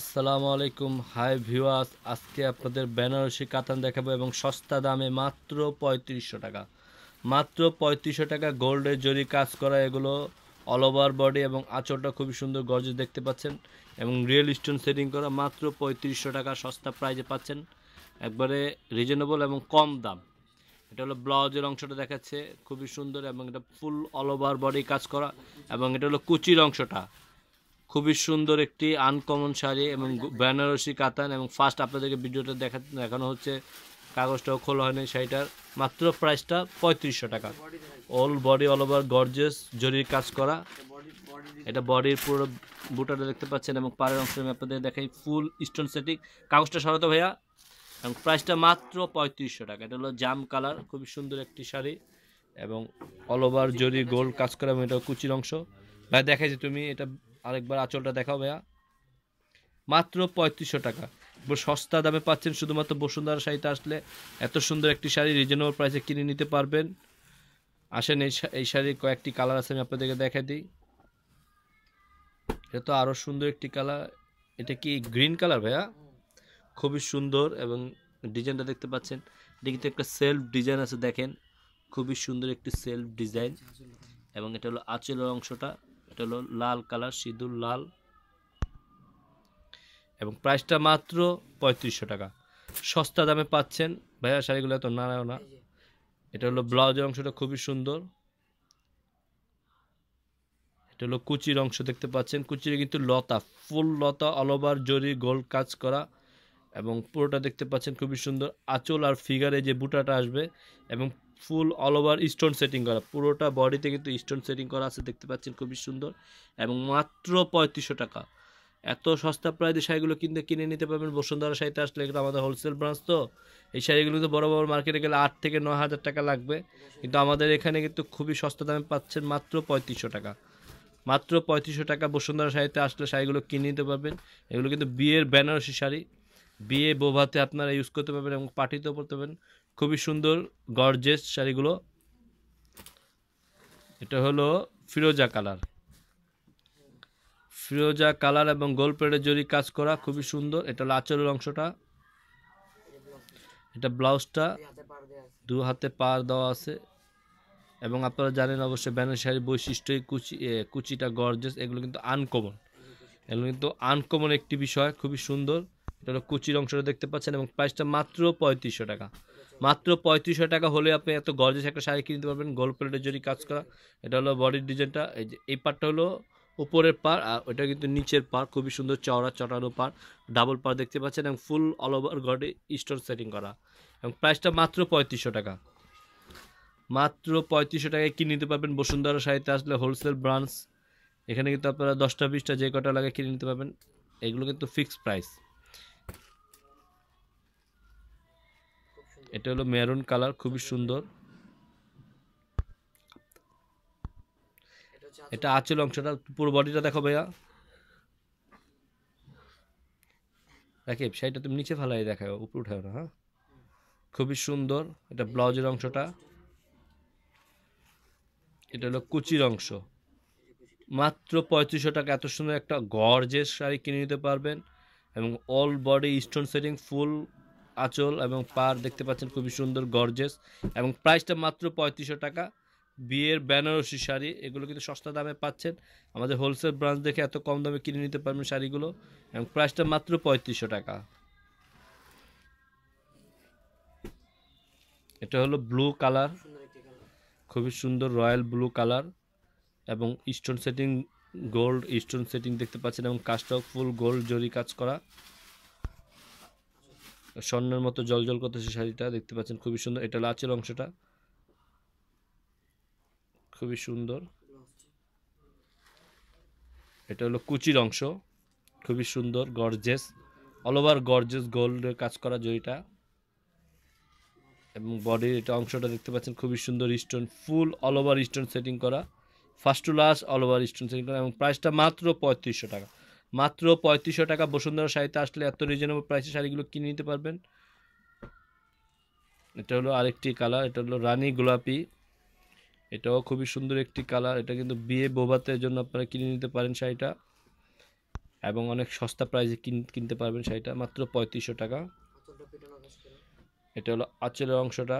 আসসালামু আলাইকুম hi viewers আজকে আপনাদের বেনারসি কাতান দেখাবো এবং সস্তা দামে মাত্র পঁয়ত্রিশশো টাকা মাত্র পঁয়ত্রিশশো টাকা গোল্ডের জরি কাজ করা এগুলো অল ওভার বডি এবং আঁচলটা খুবই সুন্দর গর্জে দেখতে পাচ্ছেন এবং রিয়েল স্টোন সেটিং করা মাত্র পঁয়ত্রিশশো টাকা সস্তা প্রাইজে পাচ্ছেন একবারে রিজনেবল এবং কম দাম এটা হলো ব্লাউজের অংশটা দেখাচ্ছে খুবই সুন্দর এবং এটা ফুল অল ওভার বডি কাজ করা এবং এটা হলো কুচির অংশটা খুবই সুন্দর একটি আনকমন শাড়ি এবং বেনারসি কাতান এবং ফার্স্ট আপনাদেরকে ভিডিওটা দেখা দেখানো হচ্ছে কাগজটাও খোলা হয়নি শাড়িটার মাত্র প্রাইসটা পঁয়ত্রিশশো টাকা all body all over gorgeous জরির কাজ করা এটা বডির পুরো বুটাটা দেখতে পাচ্ছেন এবং পাড়ের অংশ আমি আপনাদের দেখাই ফুল স্টোন সেটিং কাগজটা সরাতো ভাইয়া এবং প্রাইসটা মাত্র পঁয়ত্রিশশো টাকা এটা হলো জাম কালার খুবই সুন্দর একটি শাড়ি এবং অল ওভার জরি গোল্ড কাজ করা এবং এটা কুচির অংশ ভাই দেখাই যে তুমি এটা আরেকবার আঁচলটা দেখাও ভাইয়া মাত্র পঁয়ত্রিশশো টাকা সস্তা দামে পাচ্ছেন শুধুমাত্র বসুন্ধরা শাড়িতে আসলে এত সুন্দর একটি শাড়ি রিজনেবল প্রাইসে কিনে নিতে পারবেন আসেন এই এই শাড়ির কয়েকটি কালার আছে আমি আপনাদেরকে দেখা দিই এটা তো আরও সুন্দর একটি কালার এটা কি গ্রিন কালার ভাইয়া খুবই সুন্দর এবং ডিজাইনটা দেখতে পাচ্ছেন এটা কিন্তু একটা সেলফ ডিজাইন আছে দেখেন খুবই সুন্দর একটি সেলফ ডিজাইন এবং এটা হলো আঁচলের অংশটা এটা হলো লাল কালার সিঁদুর লাল এবং প্রাইসটা মাত্র পঁয়ত্রিশশো টাকা সস্তা দামে পাচ্ছেন ভাইয়া শাড়িগুলো এত নাড়ায় না এটা হলো ব্লাউজের অংশটা খুবই সুন্দর এটা হলো কুচির অংশ দেখতে পাচ্ছেন কুচির কিন্তু লতা ফুল লতা অল ওভার জরি গোল কাজ করা এবং পুরোটা দেখতে পাচ্ছেন খুবই সুন্দর আঁচল আর ফিগারে যে বুটাটা আসবে এবং full all over stone setting করা পুরোটা বডিতে কিন্তু স্টোন সেটিং করা আছে দেখতে পাচ্ছেন খুবই সুন্দর এবং মাত্র পঁয়ত্রিশশো টাকা এত সস্তা প্রায় দিয়ে শাড়িগুলো কিনতে কিনে নিতে পারবেন বসুন্ধরা শাড়িতে আসলে কিন্তু আমাদের হোলসেল ব্রাঞ্চ তো এই শাড়িগুলো কিন্তু বড় বড় মার্কেটে গেলে আট থেকে ন হাজার টাকা লাগবে কিন্তু আমাদের এখানে কিন্তু খুবই সস্তা দামে পাচ্ছেন মাত্র পঁয়ত্রিশশো টাকা মাত্র পঁয়ত্রিশশো টাকা বসুন্ধরা শাড়িতে আসলে শাড়িগুলো কিনে নিতে পারবেন এগুলো কিন্তু বিয়ের বেনারসি শাড়ি বিয়ে বোভাতে আপনারা ইউজ করতে পারবেন এবং পার্টিতেও পড়তে পারবেন খুবই সুন্দর গর্জেস শাড়িগুলো এটা হলো ফিরোজা কালার ফিরোজা কালার এবং গোল প্লেটের কাজ করা খুবই সুন্দর এটা হলো আচরের অংশটা এটা ব্লাউজটা দু হাতে পার দেওয়া আছে এবং আপনারা জানেন অবশ্যই ব্যানার শাড়ির বৈশিষ্ট্যই কুচি কুচিটা গর্জেস এগুলো কিন্তু আনকমন এগুলো কিন্তু আনকমন একটি বিষয় খুবই সুন্দর এটা হলো কুচির অংশটা দেখতে পাচ্ছেন এবং প্রাইসটা মাত্র পঁয়ত্রিশশো টাকা মাত্র পঁয়ত্রিশশো টাকা হলে আপনি এত গর্জেস একটা শাড়ি কিনতে পারবেন গোল্ড প্লেটের জন্য কাজ করা এটা হলো বডির ডিজাইনটা এই যে এই পার্টটা হলো উপরের পার আর ওটা কিন্তু নিচের পার খুবই সুন্দর চওড়া চটানো পার ডাবল পার দেখতে পাচ্ছেন এবং ফুল অল ওভার গডে স্টোন সেটিং করা এবং প্রাইসটা মাত্র পঁয়ত্রিশশো টাকা মাত্র পঁয়ত্রিশশো টাকায় কিনে নিতে পারবেন বসুন্ধরা শাড়িতে আসলে হোলসেল ব্রাঞ্চ এখানে কিন্তু আপনারা দশটা বিশটা যে কটা লাগে কিনে নিতে পারবেন এগুলো কিন্তু ফিক্সড প্রাইস এটা হলো মেরুন কালার খুবই সুন্দর এটা আচল অংশটা পুরো বডিটা দেখো ভাইয়া রাকিব শাড়িটা তুমি নিচে ফেলাই দেখাও উপরে উঠাও না হ্যাঁ খুবই সুন্দর এটা ব্লাউজের অংশটা এটা হলো কুচির অংশ মাত্র পঁয়ত্রিশশো টাকা এত সুন্দর একটা গর্জের শাড়ি কিনে নিতে পারবেন এবং all body stone setting full আঁচল এবং পার দেখতে পাচ্ছেন খুবই সুন্দর গর্জেস এবং প্রাইসটা মাত্র পঁয়ত্রিশশো টাকা বিয়ের বেনারসি শাড়ি এগুলো কিন্তু সস্তা দামে পাচ্ছেন আমাদের হোলসেল ব্রাঞ্চ দেখে এত কম দামে কিনে নিতে পারবেন শাড়িগুলো এবং প্রাইসটা মাত্র পঁয়ত্রিশশো টাকা এটা হলো ব্লু কালার খুবই সুন্দর রয়্যাল ব্লু কালার এবং stone setting gold stone setting দেখতে পাচ্ছেন এবং কাজটাও ফুল গোল্ড জরি কাজ করা স্বর্ণের মতো জল করতেছে শাড়িটা দেখতে পাচ্ছেন খুবই সুন্দর এটা লাচের অংশটা খুবই সুন্দর এটা হলো কুচির অংশ খুবই সুন্দর gorgeous all over gorgeous gold কাজ করা জড়িটা এবং বডির এটা অংশটা দেখতে পাচ্ছেন খুবই সুন্দর stone full all over stone setting করা first to last all over stone setting করা এবং প্রাইসটা মাত্র পঁয়ত্রিশশো টাকা মাত্র পঁয়ত্রিশশো টাকা বসুন্ধরা শাড়িতে আসলে এত রিজনেবল প্রাইসে শাড়িগুলো কিনে নিতে পারবেন এটা হলো আরেকটি কালার এটা হলো রানী গোলাপি এটাও খুবই সুন্দর একটি কালার এটা কিন্তু বিয়ে বোবাতের জন্য আপনারা কিনে নিতে পারেন শাড়িটা এবং অনেক সস্তা প্রাইসে কিনতে পারবেন শাড়িটা মাত্র পঁয়ত্রিশশো টাকা এটা হলো আঁচলের অংশটা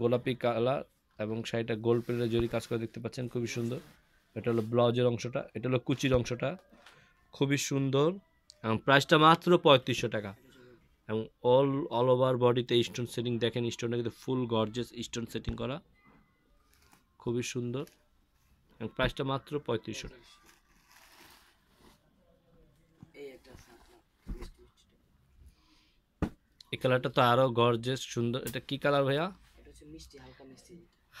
গোলাপি কালার এবং শাড়িটা গোল পেলে জরি কাজ করে দেখতে পাচ্ছেন খুবই সুন্দর এটা হলো ব্লাউজের অংশটা এটা হলো কুচির অংশটা খুবই সুন্দর এবং প্রাইসটা মাত্র পঁয়ত্রিশশো টাকা এবং অল অল ওভার বডিতে স্টোন সেটিং দেখেন স্টোনটা কিন্তু ফুল গর্জেস স্টোন সেটিং করা খুবই সুন্দর এবং প্রাইসটা মাত্র পঁয়ত্রিশশো টাকা এই কালারটা তো আরও গর্জেস সুন্দর এটা কি কালার ভাইয়া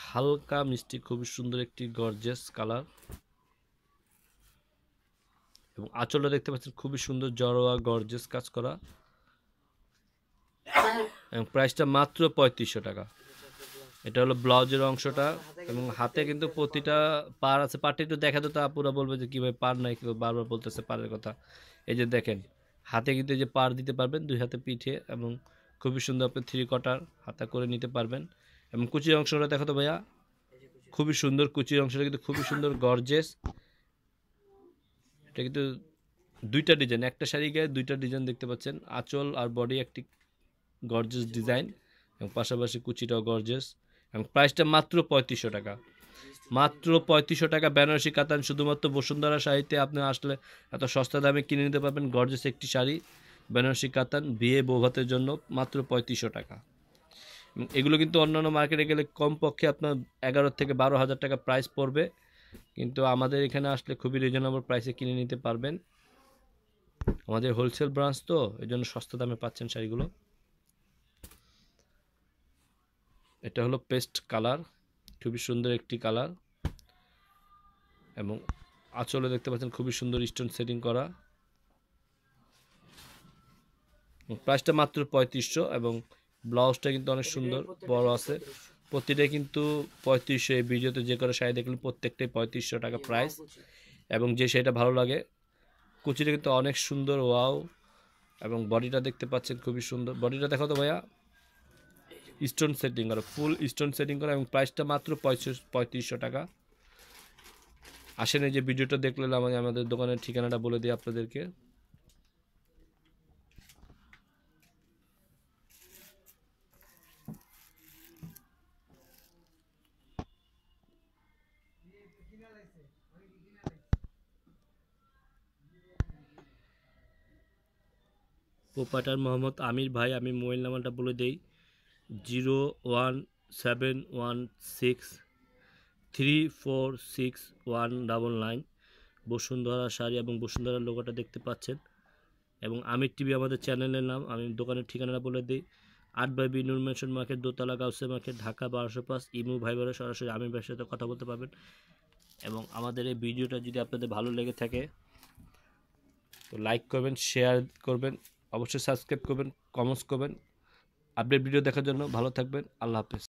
হালকা মিষ্টি খুবই সুন্দর একটি গর্জেস কালার এবং আচলটা দেখতে পাচ্ছেন খুবই সুন্দর জড়োয়া গর্জেস কাজ করা এবং প্রাইসটা মাত্র পঁয়ত্রিশশো টাকা এটা হলো ব্লাউজের অংশটা এবং হাতে কিন্তু প্রতিটা পার আছে পাটটা একটু দেখা তো আপুরা বলবে যে কীভাবে পার নাই কেউ বারবার বলতেছে পারের কথা এই যে দেখেন হাতে কিন্তু এই যে পার দিতে পারবেন দুই হাতে পিঠে এবং খুবই সুন্দর আপনি থ্রি কটার হাতা করে নিতে পারবেন এবং কুচির অংশটা দেখো তো ভাইয়া খুবই সুন্দর কুচির অংশটা কিন্তু খুবই সুন্দর গর্জেস এটা কিন্তু দুইটা ডিজাইন একটা শাড়ি গায়ে দুইটা ডিজাইন দেখতে পাচ্ছেন আঁচল আর বডি একটি গর্জেস ডিজাইন এবং পাশাপাশি কুচিটাও গর্জেস এবং প্রাইসটা মাত্র পঁয়ত্রিশশো টাকা মাত্র পঁয়ত্রিশশো টাকা বেনারসি কাতান শুধুমাত্র বসুন্ধরা শাড়িতে আপনি আসলে এত সস্তা দামে কিনে নিতে পারবেন গর্জেস একটি শাড়ি বেনারসি কাতান বিয়ে বৌভাতের জন্য মাত্র পঁয়ত্রিশশো টাকা এগুলো কিন্তু অন্যান্য মার্কেটে গেলে কমপক্ষে আপনার এগারো থেকে বারো হাজার টাকা প্রাইস পড়বে কিন্তু আমাদের এখানে আসলে খুবই রিজনেবল প্রাইসে কিনে নিতে পারবেন আমাদের হোলসেল ব্রাঞ্চ তো এই জন্য সস্তা দামে পাচ্ছেন শাড়িগুলো এটা হলো পেস্ট কালার খুবই সুন্দর একটি কালার এবং আঁচলে দেখতে পাচ্ছেন খুবই সুন্দর স্টোন সেটিং করা প্রাইসটা মাত্র পঁয়ত্রিশশো এবং ব্লাউজটা কিন্তু অনেক সুন্দর বড় আছে প্রতিটা কিন্তু পঁয়ত্রিশশো এই ভিডিওতে যে করে শাড়ি দেখলেন প্রত্যেকটাই পঁয়ত্রিশশো টাকা প্রাইস এবং যে সেটা ভালো লাগে কুচিটা কিন্তু অনেক সুন্দর ওয়াও এবং বডিটা দেখতে পাচ্ছেন খুবই সুন্দর বডিটা দেখো তো ভাইয়া স্টোন সেটিং করা ফুল স্টোন সেটিং করা এবং প্রাইসটা মাত্র পঁয়ত্রিশশো টাকা আসেন এই যে ভিডিওটা দেখলে আমাদের দোকানের ঠিকানাটা বলে দিই আপনাদেরকে প্রোপাইটার মোহাম্মদ আমির ভাই আমি মোবাইল নাম্বারটা বলে দেই zero one seven one six three four six one double nine Bashundhara sari এবং বসুন্ধরার লোগোটা দেখতে পাচ্ছেন এবং আমির টিভি আমাদের চ্যানেলের নাম আমি দোকানের ঠিকানাটা বলে দিই আট by B Nur mansion market দোতলা গাউসে মার্কেট ঢাকা বারোশো পাঁচ ইমু ভাইবারে সরাসরি আমির ভাইয়ের সাথে কথা বলতে পারবেন এবং আমাদের এই ভিডিওটা যদি আপনাদের ভালো লেগে থাকে তো লাইক করবেন শেয়ার করবেন অবশ্যই সাবস্ক্রাইব করবেন কমেন্টস করবেন আপডেট ভিডিও দেখার জন্য ভালো থাকবেন আল্লাহ হাফেজ